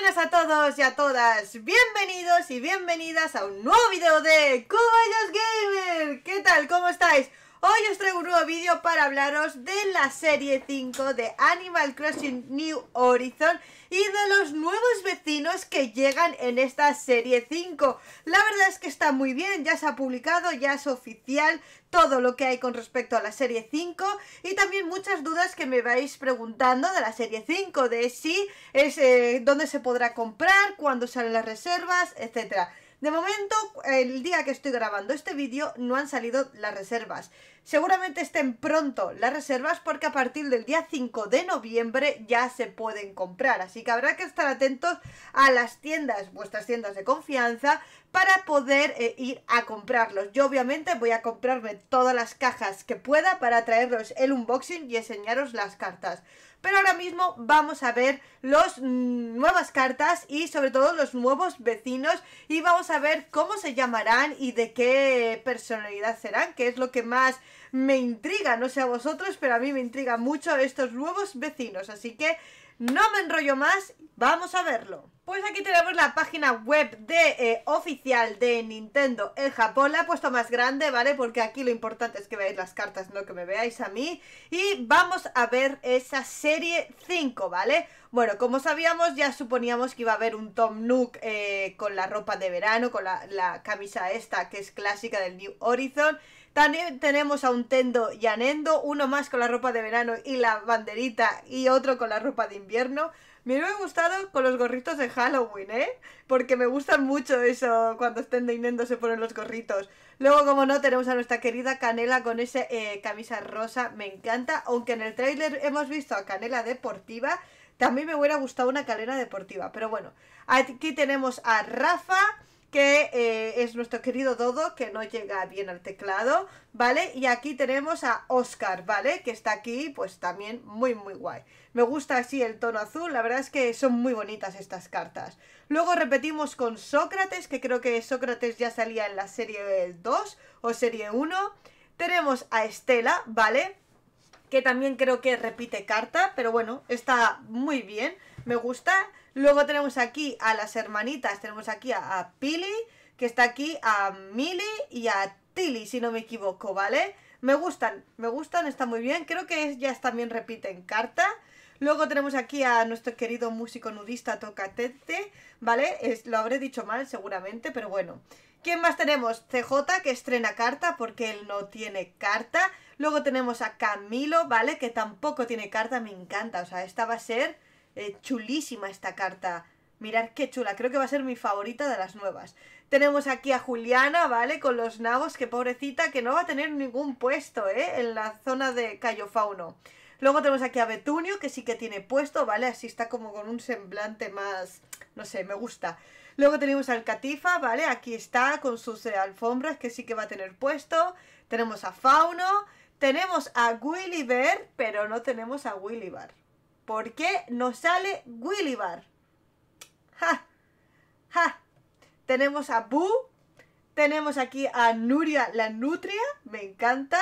buenas a todos y a todas, bienvenidos y bienvenidas a un nuevo video de Cubayas Gamer. ¿Qué tal? ¿Cómo estáis? Hoy os traigo un nuevo vídeo para hablaros de la serie 5 de Animal Crossing New Horizon y de los nuevos vecinos que llegan en esta serie 5. La verdad es que está muy bien, ya se ha publicado, ya es oficial todo lo que hay con respecto a la serie 5 y también muchas dudas que me vais preguntando de la serie 5, de si es eh, dónde se podrá comprar, cuándo salen las reservas, etcétera. De momento, el día que estoy grabando este vídeo no han salido las reservas. Seguramente estén pronto las reservas porque a partir del día 5 de noviembre ya se pueden comprar. Así que habrá que estar atentos a las tiendas, vuestras tiendas de confianza, para poder eh, ir a comprarlos. Yo obviamente voy a comprarme todas las cajas que pueda para traeros el unboxing y enseñaros las cartas. Pero ahora mismo vamos a ver las mm, nuevas cartas y sobre todo los nuevos vecinos y vamos a ver cómo se llamarán y de qué personalidad serán, que es lo que más me intriga, no sé a vosotros, pero a mí me intriga mucho estos nuevos vecinos, así que no me enrollo más, vamos a verlo. Pues aquí tenemos la página web de eh, oficial de Nintendo en Japón. La he puesto más grande, ¿vale? Porque aquí lo importante es que veáis las cartas, no que me veáis a mí. Y vamos a ver esa serie 5, ¿vale? Bueno, como sabíamos, ya suponíamos que iba a haber un Tom Nook eh, con la ropa de verano, con la, la camisa esta que es clásica del New Horizon también tenemos a un Tendo y a Nendo, uno más con la ropa de verano y la banderita y otro con la ropa de invierno. Me hubiera gustado con los gorritos de Halloween, ¿eh? Porque me gustan mucho eso cuando Tendo y Nendo se ponen los gorritos. Luego, como no, tenemos a nuestra querida Canela con esa eh, camisa rosa, me encanta. Aunque en el tráiler hemos visto a Canela deportiva, también me hubiera gustado una Canela deportiva. Pero bueno, aquí tenemos a Rafa que es nuestro querido Dodo, que no llega bien al teclado, ¿vale? Y aquí tenemos a Oscar, ¿vale? Que está aquí, pues también muy, muy guay. Me gusta así el tono azul, la verdad es que son muy bonitas estas cartas. Luego repetimos con Sócrates, que creo que Sócrates ya salía en la serie 2 o serie 1. Tenemos a Estela, ¿vale? Que también creo que repite carta, pero bueno, está muy bien, me gusta. Luego tenemos aquí a las hermanitas, tenemos aquí a, a Pili, que está aquí a Mili y a Tilly, si no me equivoco, ¿vale? Me gustan, me gustan, está muy bien. Creo que ya también repiten carta. Luego tenemos aquí a nuestro querido músico nudista Tocatete, ¿vale? Es, lo habré dicho mal seguramente, pero bueno. ¿Quién más tenemos? CJ, que estrena carta porque él no tiene carta. Luego tenemos a Camilo, ¿vale? Que tampoco tiene carta, me encanta. O sea, esta va a ser eh, chulísima esta carta Mirad qué chula, creo que va a ser mi favorita de las nuevas. Tenemos aquí a Juliana, ¿vale? Con los nabos, que pobrecita, que no va a tener ningún puesto, ¿eh? En la zona de Cayo Fauno. Luego tenemos aquí a Betunio, que sí que tiene puesto, ¿vale? Así está como con un semblante más... No sé, me gusta. Luego tenemos al Catifa, ¿vale? Aquí está con sus eh, alfombras, que sí que va a tener puesto. Tenemos a Fauno. Tenemos a Willy Bear, pero no tenemos a Willy Bar. ¿Por qué no sale Willy Bar? ja, ja. Tenemos a Bu, tenemos aquí a Nuria la Nutria, me encanta.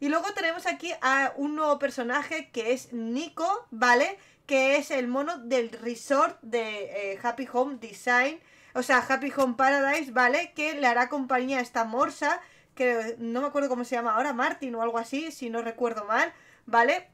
Y luego tenemos aquí a un nuevo personaje que es Nico, ¿vale? Que es el mono del resort de eh, Happy Home Design, o sea, Happy Home Paradise, ¿vale? Que le hará compañía a esta morsa, que no me acuerdo cómo se llama ahora, Martin o algo así, si no recuerdo mal, ¿vale?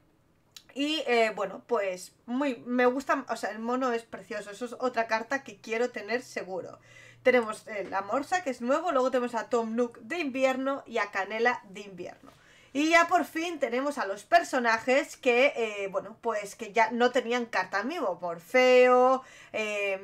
Y eh, bueno, pues muy me gusta, o sea, el mono es precioso, eso es otra carta que quiero tener seguro. Tenemos eh, la Morsa, que es nuevo, luego tenemos a Tom Nook de invierno y a Canela de invierno. Y ya por fin tenemos a los personajes que, eh, bueno, pues que ya no tenían carta amigo Morfeo,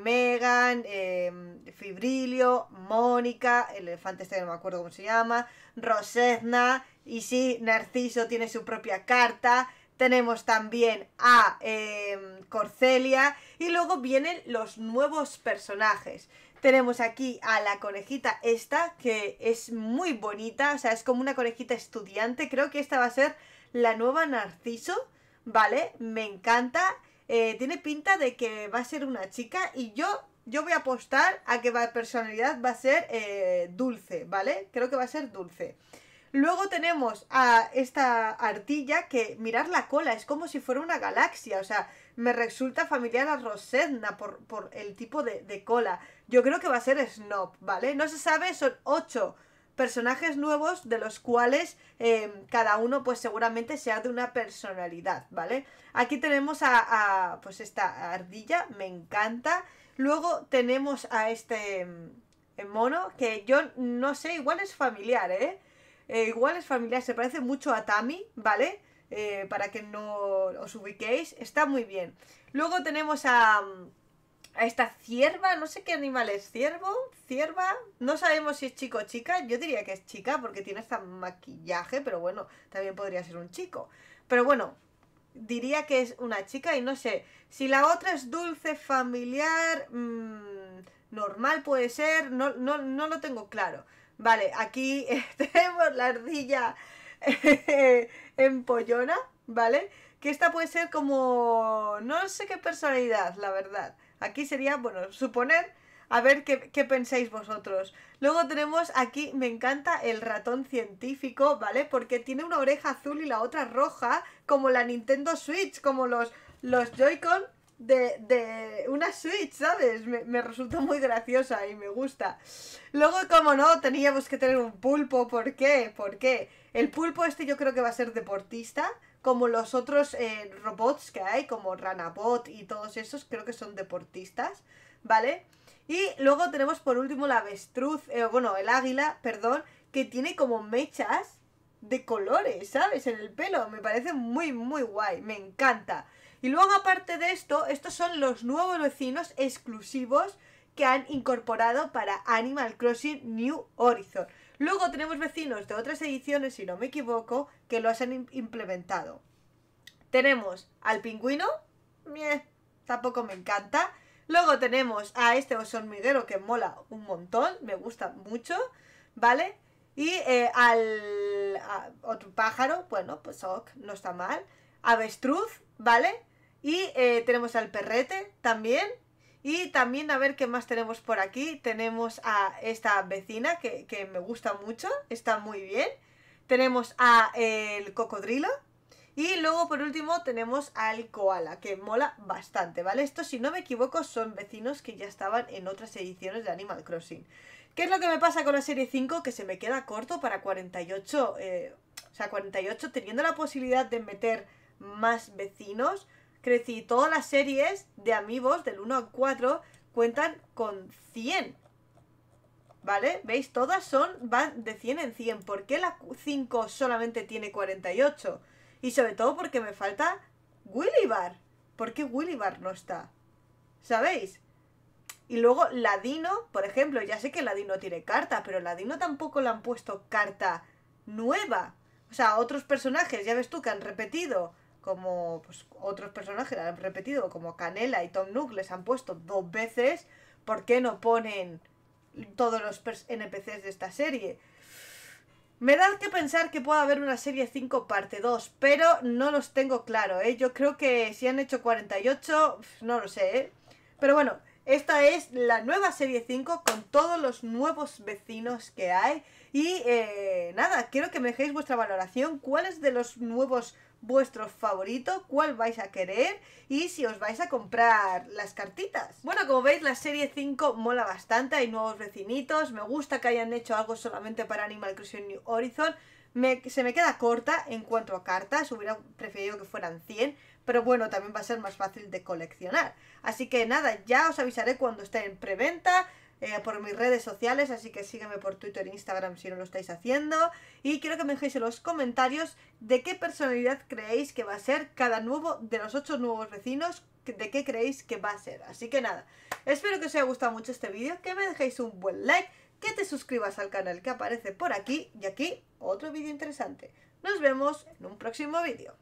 Megan, em, Fibrilio, Mónica, el elefante este no me acuerdo cómo se llama, Rosetna, y sí, Narciso tiene su propia carta, tenemos también a em, Corcelia y luego vienen los nuevos personajes. Tenemos aquí a la conejita esta, que es muy bonita, o sea, es como una conejita estudiante. Creo que esta va a ser la nueva Narciso, ¿vale? Me encanta. Eh, tiene pinta de que va a ser una chica y yo, yo voy a apostar a que la personalidad va a ser eh, dulce, ¿vale? Creo que va a ser dulce. Luego tenemos a esta artilla que mirar la cola, es como si fuera una galaxia, o sea, me resulta familiar a Rosedna por, el tipo de, cola. Yo creo que va a ser Snob, ¿vale? No se sabe, son ocho personajes nuevos de los cuales em, cada uno pues seguramente sea de una personalidad, ¿vale? Aquí tenemos a, a pues esta ardilla, me encanta. Luego tenemos a este em, mono que yo no sé, igual es familiar, ¿eh? Eh, igual es familiar, se parece mucho a Tami, ¿vale? Eh, para que no os ubiquéis, está muy bien. Luego tenemos a, mm, a esta cierva, no sé qué animal es, ciervo, cierva, no sabemos si es chico o chica, yo diría que es chica porque tiene este maquillaje, pero bueno, también podría ser un chico. Pero bueno, diría que es una chica y no sé, si la otra es dulce, familiar, mm, normal puede ser, no, no, no lo tengo claro. Vale, aquí tenemos la ardilla eh, empollona, ¿vale? Que esta puede ser como... no sé qué personalidad, la verdad. Aquí sería, bueno, suponer, a ver qué, pensáis vosotros. Luego tenemos aquí, me encanta el ratón científico, ¿vale? Porque tiene una oreja azul y la otra roja, como la Nintendo Switch, como los, los Joy-Con de, de una Switch, ¿sabes? Me, me, resulta muy graciosa y me gusta. Luego, como no, teníamos que tener un pulpo. ¿Por qué? ¿Por qué? El pulpo este yo creo que va a ser deportista, como los otros eh, robots que hay, como Ranabot y todos esos, creo que son deportistas, ¿vale? Y luego tenemos por último la avestruz, eh, bueno, el águila, perdón, que tiene como mechas de colores, ¿sabes? En el pelo. Me parece muy, muy guay. Me encanta. Y luego aparte de esto, estos son los nuevos vecinos exclusivos que han incorporado para Animal Crossing New Horizon. Luego tenemos vecinos de otras ediciones, si no me equivoco, que los han implementado. Tenemos al pingüino, tampoco me encanta. Luego tenemos a este oso hormiguero que mola un montón, me gusta mucho, ¿vale? Y eh, al otro pájaro, bueno, pues ok, no está mal. Avestruz, ¿vale? Y eh, tenemos al perrete también. Y también a ver qué más tenemos por aquí. Tenemos a esta vecina que, me gusta mucho, está muy bien. Tenemos a el cocodrilo. Y luego por último tenemos al koala, que mola bastante, ¿vale? Estos, si no me equivoco, son vecinos que ya estaban en otras ediciones de Animal Crossing. ¿Qué es lo que me pasa con la serie 5? Que se me queda corto para 48, eh, o sea, 48 teniendo la posibilidad de meter más vecinos, Crecí todas las series de amigos del 1 al 4 cuentan con 100. ¿Vale? ¿Veis? Todas son, van de 100 en 100. ¿Por qué la 5 solamente tiene 48? Y sobre todo porque me falta Willy Bar. ¿Por qué Willy Bar no está? ¿Sabéis? Y luego Ladino, por ejemplo, ya sé que Ladino tiene carta, pero Ladino tampoco le han puesto carta nueva. O sea, otros personajes, ya ves tú, que han repetido como pues, otros personajes han repetido, como Canela y Tom Nook les han puesto dos veces, ¿por qué no ponen todos los NPCs de esta serie? Me da que pensar que pueda haber una serie 5 parte 2, pero no los tengo claro, ¿eh? Yo creo que si han hecho 48, no lo sé, ¿eh? Pero bueno, esta es la nueva serie 5 con todos los nuevos vecinos que hay. Y eh, nada, quiero que me dejéis vuestra valoración. ¿Cuáles de los nuevos vuestro favorito, cuál vais a querer y si os vais a comprar las cartitas. Bueno, como veis, la serie 5 mola bastante, hay nuevos vecinitos, me gusta que hayan hecho algo solamente para Animal Crossing New Horizon. se me queda corta en cuanto a cartas, hubiera preferido que fueran 100, pero bueno, también va a ser más fácil de coleccionar. Así que nada, ya os avisaré cuando esté en preventa, eh, por mis redes sociales, así que sígueme por Twitter e Instagram si no lo estáis haciendo. Y quiero que me dejéis en los comentarios de qué personalidad creéis que va a ser cada nuevo de los ocho nuevos vecinos, de qué creéis que va a ser. Así que nada, espero que os haya gustado mucho este vídeo, que me dejéis un buen like, que te suscribas al canal que aparece por aquí y aquí otro vídeo interesante. Nos vemos en un próximo vídeo.